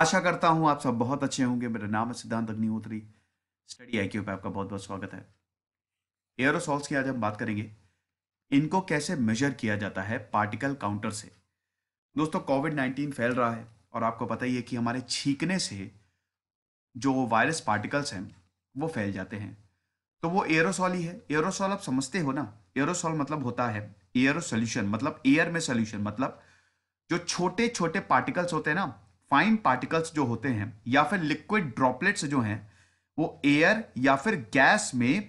आशा करता हूँ आप सब बहुत अच्छे होंगे मेरा नाम है सिद्धांत अग्निहोत्री स्टडी आई पे आपका बहुत बहुत स्वागत है एयरोसॉल्स की आज हम बात करेंगे इनको कैसे मेजर किया जाता है पार्टिकल काउंटर से दोस्तों कोविड नाइन्टीन फैल रहा है और आपको पता ही है कि हमारे छींकने से जो वायरस पार्टिकल्स हैं वो फैल जाते हैं तो वो एयरोसॉल ही है एयरोसॉल आप समझते हो ना एयरोसॉल मतलब होता है एयरो सोल्यूशन मतलब एयर में सोल्यूशन मतलब जो छोटे छोटे पार्टिकल्स होते हैं ना फाइन पार्टिकल्स जो होते हैं या फिर लिक्विड ड्रॉपलेट्स जो हैं वो एयर या फिर गैस में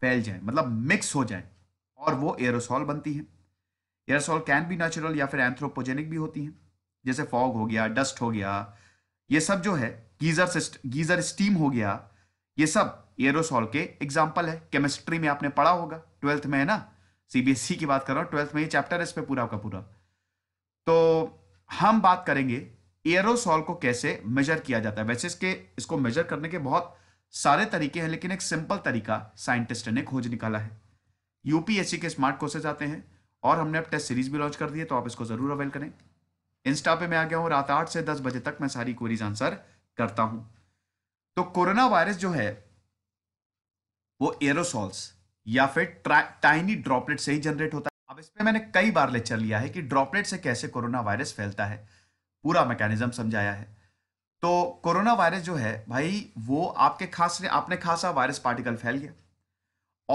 फैल जाए मतलब मिक्स हो जाए और वो एयरोसॉल बनती है एयरोसॉल कैन भी नेचुरल या फिर एंथ्रोपोजेनिक भी होती हैं जैसे फॉग हो गया डस्ट हो गया ये सब जो है गीजर गीजर स्टीम हो गया ये सब एयरोसॉल के एग्जाम्पल है केमिस्ट्री में आपने पढ़ा होगा ट्वेल्थ में है ना सीबीएसई e की बात कर रहा हूँ ट्वेल्थ में ये चैप्टर है इस पर पूरा का पूरा तो हम बात करेंगे एयरोसॉल को कैसे मेजर किया जाता है वैसे इसके इसको मेजर करने के बहुत सारे तरीके हैं लेकिन एक सिंपल तरीका साइंटिस्ट ने खोज निकाला है यूपीएससी के स्मार्ट कोर्सेज आते हैं और हमने अब टेस्ट सीरीज भी लॉन्च कर दी है तो आप इसको जरूर अवेल करें इंस्टा पे मैं आ गया हूं रात आठ से दस बजे तक मैं सारी क्वेरीज आंसर करता हूं तो कोरोना वायरस जो है वो एरोसॉल्स या फिर टाइनी ड्रॉपलेट से ही जनरेट होता है अब इस पर मैंने कई बार लेक्चर लिया है कि ड्रॉपलेट से कैसे कोरोना वायरस फैलता है पूरा मैकेनिज्म समझाया है तो कोरोना वायरस जो है भाई वो आपके खास ने आपने खासा वायरस पार्टिकल फैल गया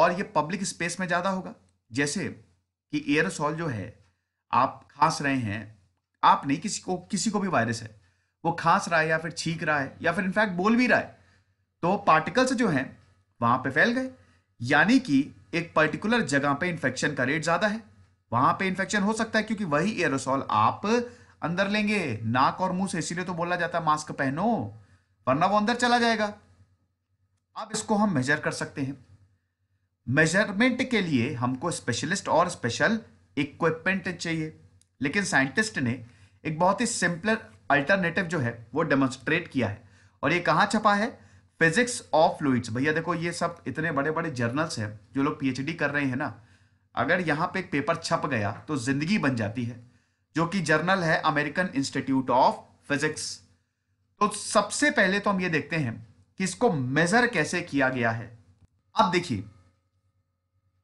और ये पब्लिक स्पेस में ज़्यादा होगा जैसे कि एयरसॉल जो है आप खांस रहे हैं आप नहीं किसी को किसी को भी वायरस है वो खांस रहा है या फिर छींक रहा है या फिर इनफैक्ट बोल भी रहा है तो पार्टिकल्स जो हैं वहां पे फैल गए यानी कि एक पर्टिकुलर जगह पे इन्फेक्शन का रेट ज़्यादा है वहां पे इन्फेक्शन हो सकता है क्योंकि वही एयरोसॉल आप अंदर लेंगे नाक और मुंह से इसीलिए तो बोला जाता है मास्क पहनो वरना वो अंदर चला जाएगा अब इसको हम मेजर कर सकते हैं मेजरमेंट के लिए हमको स्पेशलिस्ट और स्पेशल इक्विपमेंट चाहिए लेकिन साइंटिस्ट ने एक बहुत ही सिंपलर अल्टरनेटिव जो है वो डेमोन्स्ट्रेट किया है और ये कहाँ छपा है फिजिक्स ऑफ फ्लूड्स भैया देखो ये सब इतने बड़े बड़े जर्नल्स हैं जो लोग पीएचडी कर रहे हैं ना अगर यहाँ पे एक पेपर छप गया तो जिंदगी बन जाती है जो कि जर्नल है अमेरिकन इंस्टीट्यूट ऑफ फिजिक्स तो सबसे पहले तो हम ये देखते हैं कि इसको मेजर कैसे किया गया है अब देखिए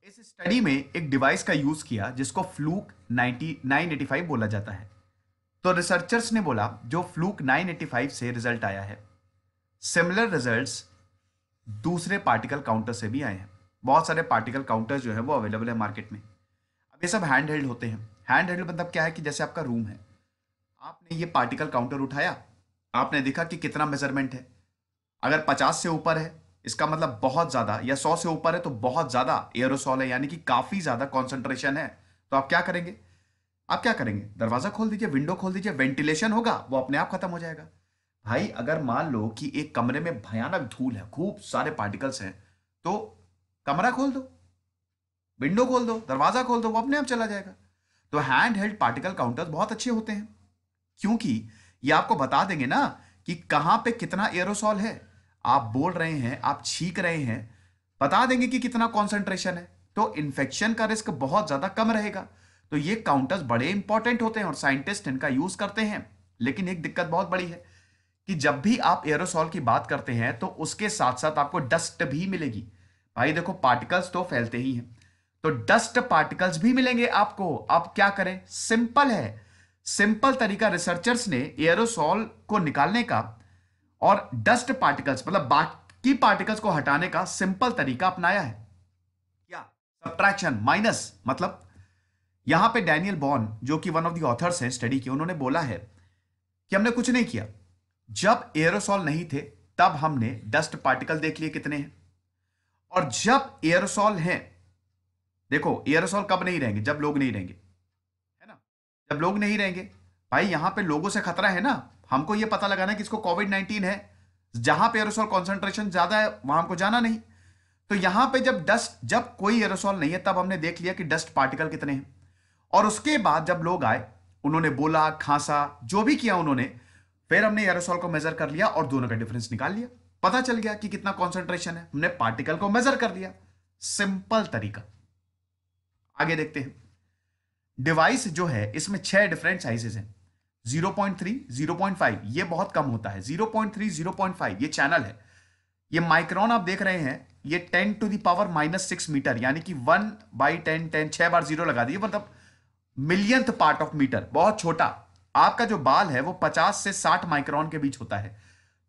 इस स्टडी में एक डिवाइस का यूज किया जिसको फ्लूक 90 बोला जाता है तो रिसर्चर्स ने बोला जो फ्लूक 985 से रिजल्ट आया है सिमिलर रिजल्ट्स दूसरे पार्टिकल काउंटर से भी आए हैं बहुत सारे पार्टिकल काउंटर जो है वो अवेलेबल है मार्केट में अब ये सब हैंड हेल्ड होते हैं हैंड हैंडल मतलब क्या है कि जैसे आपका रूम है आपने ये पार्टिकल काउंटर उठाया आपने देखा कि कितना मेजरमेंट है अगर पचास से ऊपर है इसका मतलब बहुत ज़्यादा या सौ से ऊपर है तो बहुत ज़्यादा एयरोसॉल है यानी कि काफ़ी ज़्यादा कॉन्सेंट्रेशन है तो आप क्या करेंगे आप क्या करेंगे दरवाज़ा खोल दीजिए विंडो खोल दीजिए वेंटिलेशन होगा वो अपने आप ख़त्म हो जाएगा भाई अगर मान लो कि एक कमरे में भयानक धूल है खूब सारे पार्टिकल्स हैं तो कमरा खोल दो विंडो खोल दो दरवाज़ा खोल दो वो अपने आप चला जाएगा तो हैंड हेल्ड पार्टिकल काउंटर्स बहुत अच्छे होते हैं क्योंकि ये आपको बता देंगे ना कि कहां पे कितना एरोसॉल है आप बोल रहे हैं आप छींक रहे हैं बता देंगे कि कितना कॉन्सेंट्रेशन है तो इन्फेक्शन का रिस्क बहुत ज़्यादा कम रहेगा तो ये काउंटर्स बड़े इंपॉर्टेंट होते हैं और साइंटिस्ट इनका यूज करते हैं लेकिन एक दिक्कत बहुत बड़ी है कि जब भी आप एरोसॉल की बात करते हैं तो उसके साथ साथ आपको डस्ट भी मिलेगी भाई देखो पार्टिकल्स तो फैलते ही हैं तो डस्ट पार्टिकल्स भी मिलेंगे आपको आप क्या करें सिंपल है सिंपल तरीका रिसर्चर्स ने एयरोसॉल को निकालने का और डस्ट पार्टिकल्स मतलब बाकी पार्टिकल्स को हटाने का सिंपल तरीका अपनाया है क्या सब्ट्रैक्शन माइनस मतलब यहां पे डैनियल बॉन जो कि वन ऑफ द ऑथर्स हैं स्टडी के उन्होंने बोला है कि हमने कुछ नहीं किया जब एयरोसॉल नहीं थे तब हमने डस्ट पार्टिकल देख लिए कितने हैं और जब एयरोसॉल हैं देखो एयरसोल कब नहीं रहेंगे जब लोग नहीं रहेंगे है ना जब लोग नहीं रहेंगे भाई यहाँ पे लोगों से खतरा है ना हमको ये पता लगाना है कि इसको कोविड नाइन्टीन है जहां पे एयरसोल कॉन्सेंट्रेशन ज्यादा है वहां हमको जाना नहीं तो यहां पे जब डस्ट जब कोई एयरसोल नहीं है तब हमने देख लिया कि डस्ट पार्टिकल कितने हैं और उसके बाद जब लोग आए उन्होंने बोला खांसा जो भी किया उन्होंने फिर हमने एयरसोल को मेजर कर लिया और दोनों का डिफरेंस निकाल लिया पता चल गया कि कितना कॉन्सेंट्रेशन है हमने पार्टिकल को मेजर कर लिया सिंपल तरीका आगे देखते हैं डिवाइस जो है इसमें छह डिफरेंट साइजेस हैं 0.3, 0.5 ये बहुत कम होता है 0.3, 0.5 ये चैनल है ये माइक्रोन आप देख रहे हैं ये 10 to the power minus six metre यानी कि 1 बाई टेन टेन छह बार जीरो लगा दिए मतलब मिलियंथ पार्ट ऑफ मीटर बहुत छोटा आपका जो बाल है वो 50 से 60 माइक्रोन के बीच होता है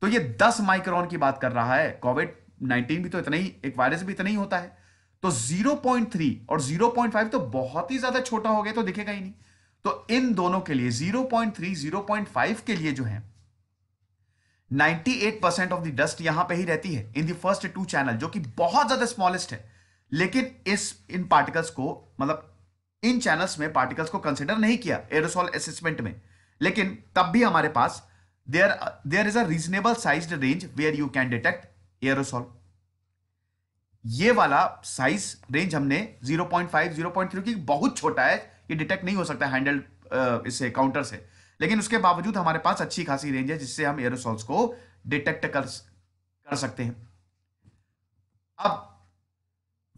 तो ये 10 माइक्रोन की बात कर रहा है कोविड 19 भी तो इतना ही एक वायरस भी इतना ही होता है तो 0.3 और 0.5 तो बहुत ही ज्यादा छोटा हो गया तो दिखेगा ही नहीं तो इन दोनों के लिए 0.3 0.5 के लिए जो है 98 परसेंट ऑफ द डस्ट यहां पे ही रहती है in the first two channel जो कि बहुत ज्यादा स्मॉलेस्ट है लेकिन इस इन पार्टिकल्स को मतलब इन चैनल्स में पार्टिकल्स को कंसिडर नहीं किया एरोसॉल असेसमेंट में लेकिन तब भी हमारे पास there there is a reasonable size range where you can detect aerosol ये वाला साइज रेंज हमने 0.5 0.3 क्योंकि बहुत छोटा है ये डिटेक्ट नहीं हो सकता हैंडल इससे काउंटर से लेकिन उसके बावजूद हमारे पास अच्छी खासी रेंज है जिससे हम एयरोसॉल्स को डिटेक्ट कर कर सकते हैं अब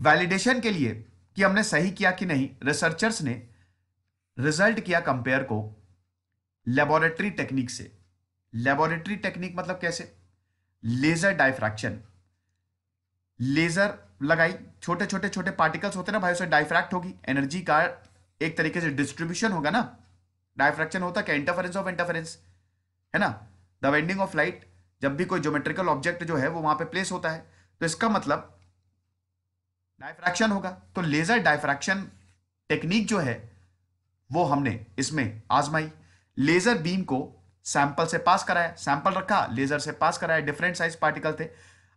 वैलिडेशन के लिए कि हमने सही किया कि नहीं रिसर्चर्स ने रिजल्ट किया कंपेयर को लेबोरेटरी टेक्निक से लेबोरेटरी टेक्निक मतलब कैसे लेजर डाइफ्रैक्शन लेजर लगाई छोटे छोटे छोटे पार्टिकल्स होते ना भाई उससे डाइफ्रैक्ट होगी एनर्जी का एक तरीके से डिस्ट्रीब्यूशन होगा ना डाइफ्रैक्शन होता क्या इंटरफेरेंस ऑफ इंटरफेरेंस है ना द वेंडिंग ऑफ लाइट जब भी कोई ज्योमेट्रिकल ऑब्जेक्ट जो है वो वहां पे प्लेस होता है तो इसका मतलब डाइफ्रैक्शन होगा तो लेजर डाइफ्रैक्शन टेक्निक जो है वो हमने इसमें आजमाई लेजर बीम को सैंपल से पास कराया सैंपल रखा लेजर से पास कराया डिफरेंट साइज पार्टिकल थे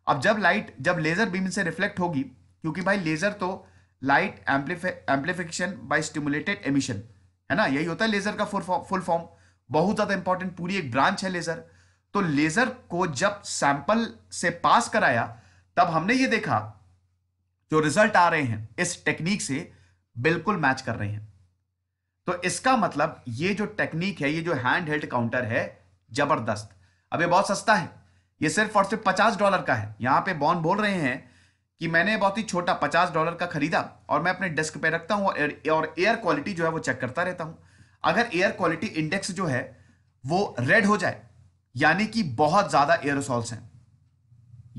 अब जब लाइट जब लेजर बीम से रिफ्लेक्ट होगी क्योंकि भाई लेजर तो light amplification by stimulated emission है ना यही होता है लेजर का फुल फॉर्म बहुत ज्यादा इंपॉर्टेंट पूरी एक ब्रांच है लेजर तो लेजर को जब सैंपल से पास कराया तब हमने ये देखा जो रिजल्ट आ रहे हैं इस टेक्निक से बिल्कुल मैच कर रहे हैं तो इसका मतलब ये जो टेक्निक है ये जो हैंड हेल्ड काउंटर है जबरदस्त अब ये बहुत सस्ता है ये सिर्फ और सिर्फ पचास डॉलर का है यहाँ पे बॉन बोल रहे हैं कि मैंने बहुत ही छोटा पचास डॉलर का खरीदा और मैं अपने डेस्क पे रखता हूँ और एयर क्वालिटी जो है वो चेक करता रहता हूँ अगर एयर क्वालिटी इंडेक्स जो है वो रेड हो जाए यानी कि बहुत ज्यादा एयरोसॉल्स हैं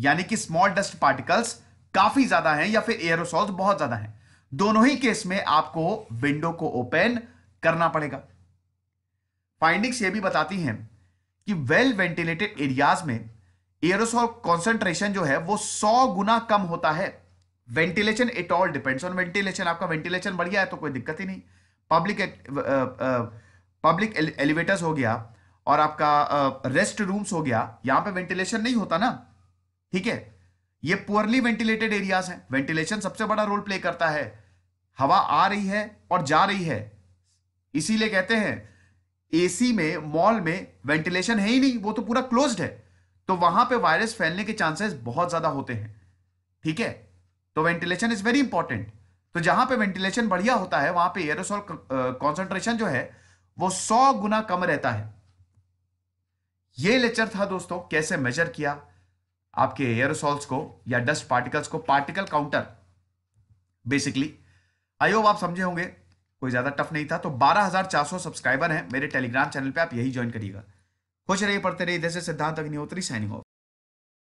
यानी कि स्मॉल डस्ट पार्टिकल्स काफी ज्यादा हैं या फिर एयरोसॉल्स बहुत ज्यादा हैं दोनों ही केस में आपको विंडो को ओपन करना पड़ेगा फाइंडिंग्स ये भी बताती हैं कि वेल वेंटिलेटेड एरियाज में एयरोसोल कॉन्सेंट्रेशन जो है वो सौ गुना कम होता है ventilation it all depends on ventilation आपका वेंटिलेशन बढ़िया है तो कोई दिक्कत ही नहीं पब्लिक पब्लिक एलिवेटर्स हो गया और आपका रेस्ट uh, रूम्स हो गया यहां पे वेंटिलेशन नहीं होता ना ठीक है ये पुअरली वेंटिलेटेड एरियाज हैं वेंटिलेशन सबसे बड़ा रोल प्ले करता है हवा आ रही है और जा रही है इसीलिए कहते हैं एसी में मॉल में वेंटिलेशन है ही नहीं वो तो पूरा क्लोज्ड है तो वहां पे वायरस फैलने के चांसेस बहुत ज्यादा होते हैं ठीक है तो वेंटिलेशन इज वेरी इंपॉर्टेंट तो जहां पे वेंटिलेशन बढ़िया होता है वहां पे एयरोसोल कॉन्सेंट्रेशन जो है वो सौ गुना कम रहता है ये लेक्चर था दोस्तों कैसे मेजर किया आपके एयरोसोल्स को या डस्ट पार्टिकल्स को particle counter basically I hope आप समझे होंगे कोई ज्यादा टफ नहीं था तो 12,400 सब्सक्राइबर हैं मेरे टेलीग्राम चैनल पे आप यही ज्वाइन करिएगा खुश रहिए पढ़ते रहिए जैसे सिद्धांत अग्निहोत्री साइनिंग ऑफ